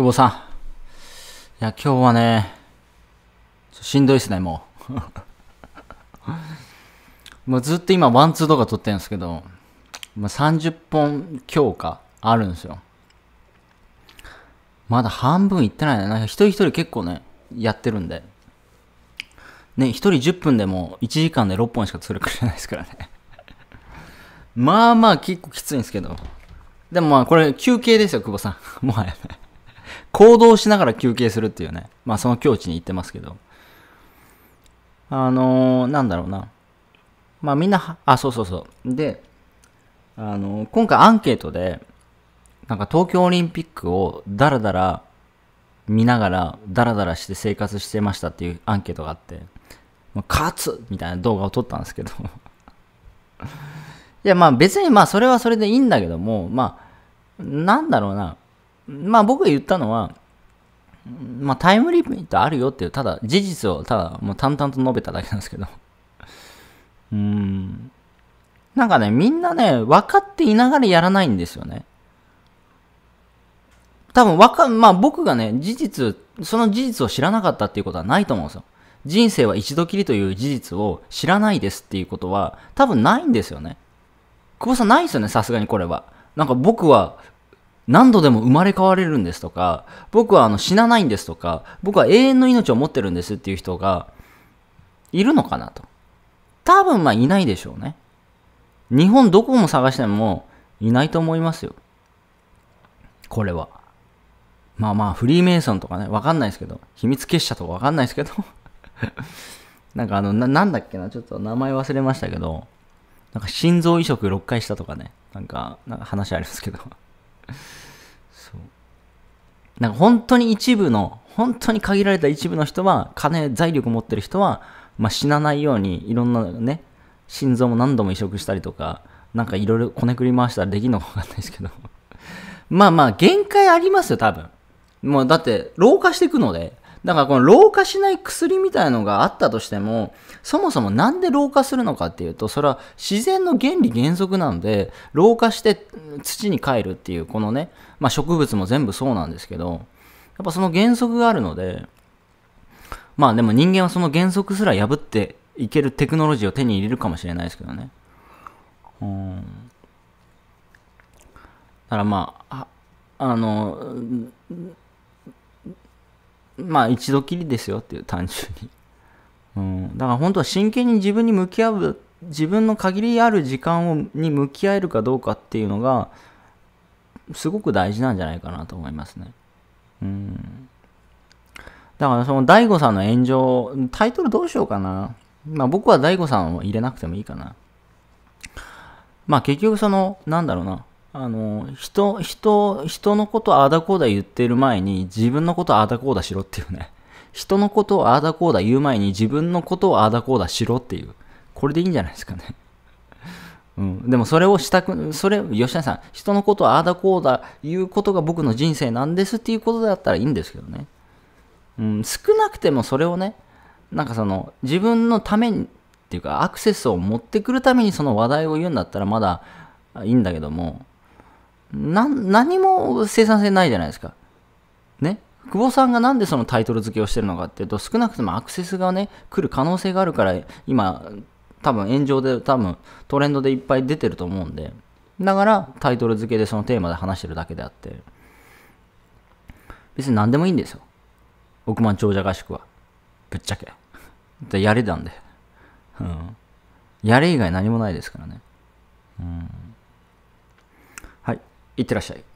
久保さん。いや、今日はね、しんどいっすね、もう。もうずっと今、ワンツーとか撮ってるんですけど、ま30本強化あるんですよ。まだ半分いってないね。なんか一人一人結構ね、やってるんで。ね、一人10分でも1時間で6本しか作るくれないですからね。まあまあ結構きついんですけど。でもまあこれ休憩ですよ、久保さん。もはやね。行動しながら休憩するっていうね。まあその境地に行ってますけど。あのー、なんだろうな。まあみんな、あ、そうそうそう。で、あのー、今回アンケートで、なんか東京オリンピックをダラダラ見ながら、ダラダラして生活してましたっていうアンケートがあって、勝つみたいな動画を撮ったんですけどいや、まあ別にまあそれはそれでいいんだけども、まあ、なんだろうな。まあ僕が言ったのは、まあタイムリミットあるよっていう、ただ事実をただもう淡々と述べただけなんですけど。うん。なんかね、みんなね、分かっていながらやらないんですよね。多分わかん、まあ僕がね、事実、その事実を知らなかったっていうことはないと思うんですよ。人生は一度きりという事実を知らないですっていうことは多分ないんですよね。久保さんないですよね、さすがにこれは。なんか僕は何度でも生まれ変われるんですとか、僕はあの死なないんですとか、僕は永遠の命を持ってるんですっていう人がいるのかなと。多分まあいないでしょうね。日本どこも探してもいないと思いますよ。これは。まあまあ、フリーメイソンとかね、わかんないですけど、秘密結社とかわかんないですけど、なんかあのな、なんだっけな、ちょっと名前忘れましたけど、なんか心臓移植6回したとかね、なんか、なんか話ありますけど。そうなんか本当に一部の本当に限られた一部の人は金財力持ってる人は、まあ、死なないようにいろんなね心臓も何度も移植したりとかなんかいろいろこねくり回したらできるのか分かんないですけどまあまあ限界ありますよ多分もうだって老化していくのでだからこの老化しない薬みたいのがあったとしても、そもそもなんで老化するのかっていうと、それは自然の原理原則なので、老化して土に帰るっていう、このね、まあ、植物も全部そうなんですけど、やっぱその原則があるので、まあでも人間はその原則すら破っていけるテクノロジーを手に入れるかもしれないですけどね。うん。だからまあ、あの、まあ一度きりですよっていう単純に。うん、だから本当は真剣に自分に向き合う自分の限りある時間をに向き合えるかどうかっていうのがすごく大事なんじゃないかなと思いますね。うん。だからその DAIGO さんの炎上、タイトルどうしようかな。まあ僕は DAIGO さんを入れなくてもいいかな。まあ結局その、なんだろうな。あの人人人のことああだこうだ言ってる前に自分のことああだこうだしろっていうね人のことをああだこうだ言う前に自分のことをああだこうだしろっていうこれでいいんじゃないですかね、うん、でもそれをしたくそれ吉田さん人のことをああだこうだ言うことが僕の人生なんですっていうことだったらいいんですけどね、うん、少なくてもそれをねなんかその自分のためにっていうかアクセスを持ってくるためにその話題を言うんだったらまだいいんだけどもな、何も生産性ないじゃないですか。ね。久保さんがなんでそのタイトル付けをしてるのかっていうと、少なくともアクセスがね、来る可能性があるから、今、多分炎上で、多分トレンドでいっぱい出てると思うんで、だからタイトル付けでそのテーマで話してるだけであって、別に何でもいいんですよ。億万長者合宿は。ぶっちゃけ。でやれたんで。うん。やれ以外何もないですからね。うん。いってらっしゃい。